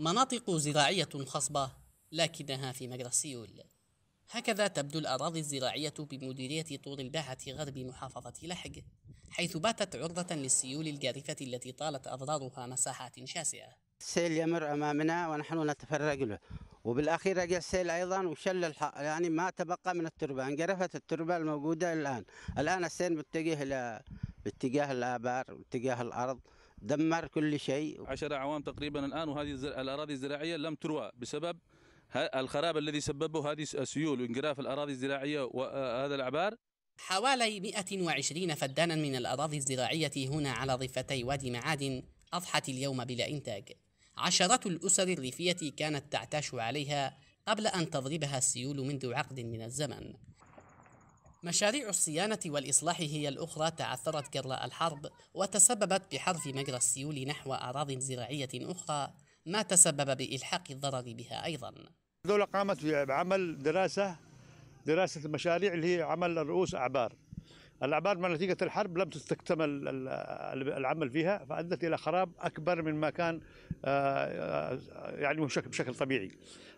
مناطق زراعية خصبة لكنها في مجرى السيول هكذا تبدو الأراضي الزراعية بمديرية طور الباحة غرب محافظة لحج حيث باتت عرضة للسيول الجارفة التي طالت أضرارها مساحات شاسعة السيل يمر أمامنا ونحن نتفرج له وبالأخير رجع السيل أيضا وشل الحق يعني ما تبقى من التربة انجرفت التربة الموجودة الآن الآن السيل متجه إلى باتجاه الآبار واتجاه الأرض دمر كل شيء عشر أعوام تقريبا الآن وهذه الأراضي الزراعية لم تروى بسبب الخراب الذي سببه هذه السيول وانجراف الأراضي الزراعية وهذا آه، الأعبار حوالي 120 فدانا من الأراضي الزراعية هنا على ضفتي وادي معادن أضحت اليوم بلا إنتاج عشرات الأسر الريفية كانت تعتاش عليها قبل أن تضربها السيول منذ عقد من الزمن مشاريع الصيانة والإصلاح هي الأخرى تعثرت جراء الحرب وتسببت بحرف مجرى السيول نحو أراض زراعية أخرى ما تسبب بإلحاق الضرر بها أيضا الدولة قامت بعمل دراسة دراسة المشاريع اللي هي عمل رؤوس أعبار الأعبار مع نتيجة الحرب لم تستكتمل العمل فيها فأدت إلى خراب أكبر مما كان آه، آه، يعني بشكل طبيعي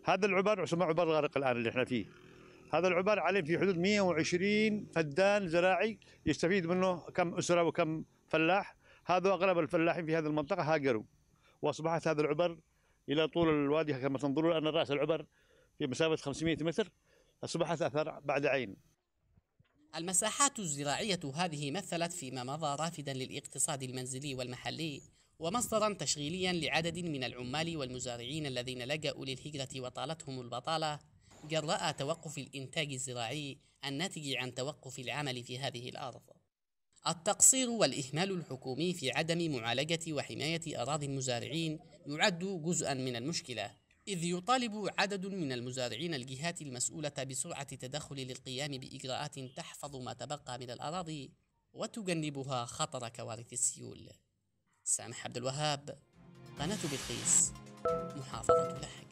هذا العبار يسمى عبار الغرق الآن اللي احنا فيه هذا العبر عليه في حدود 120 فدان زراعي يستفيد منه كم أسرة وكم فلاح هذا أغلب الفلاحين في هذه المنطقة هاجروا وأصبحت هذا العبر إلى طول الوادي كما تنظرون أن رأس العبر في مسافة 500 متر أصبحت أثر بعد عين المساحات الزراعية هذه مثلت فيما مضى رافدا للاقتصاد المنزلي والمحلي ومصدرا تشغيليا لعدد من العمال والمزارعين الذين لجأوا للهجرة وطالتهم البطالة جراء توقف الإنتاج الزراعي الناتج عن توقف العمل في هذه الأرض. التقصير والإهمال الحكومي في عدم معالجة وحماية أراضي المزارعين يعد جزءا من المشكلة، إذ يطالب عدد من المزارعين الجهات المسؤولة بسرعة تدخل للقيام بإجراءات تحفظ ما تبقى من الأراضي وتجنبها خطر كوارث السيول. سامح عبد الوهاب، قناة بلقيس، محافظة لحج.